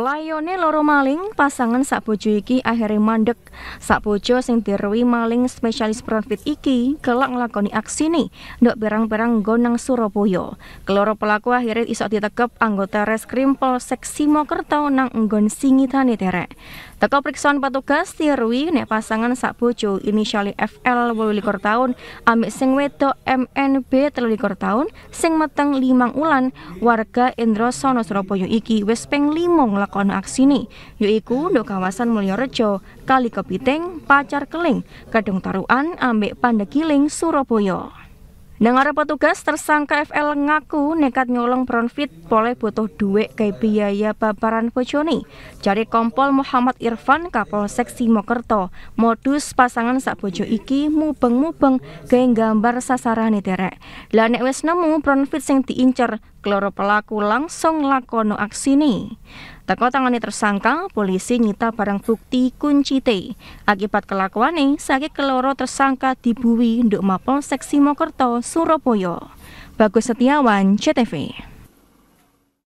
Layone loro maling, pasangan sak bojo iki akhirnya mandek. Sak bojo sing dirwi maling spesialis profit iki kelak aksi nih, ndok berang-berang gonang Surabaya. Keloro pelaku akhirnya isok ditekep anggota Reskrim Polsek Simokerto nang enggon singitane tere. Teko periksaan petugas dirwi nek pasangan sak bojo inisiali FL 28 tahun ambek sing weto MNB 23 tahun sing meteng limang ulan warga Indrosono Surabaya iki wis Limong lak aksi ini yaitu di kawasan Mulyorejo, Kali Kepiting, Pacar Keling, Kedung Taruan ambek Pandegiling Surabaya. Dengar petugas, tersangka FL ngaku nekat nyolong profit boleh butuh duit ke biaya babaran bojone. Cari kompol Muhammad Irfan Kapolsek Simokerto, modus pasangan sak bojo iki mubeng-mubeng ke gambar sasaran derek. Lah nek wis nemu profit sing diincer, Keloro pelaku langsung lakono aksine. Teko tangani tersangka, polisi nyita barang bukti kunci T. Akibat kelakuane, sakit keloro tersangka dibuwi untuk Mapolsek Simokerto, Surabaya. Bagus Setiawan, CTV.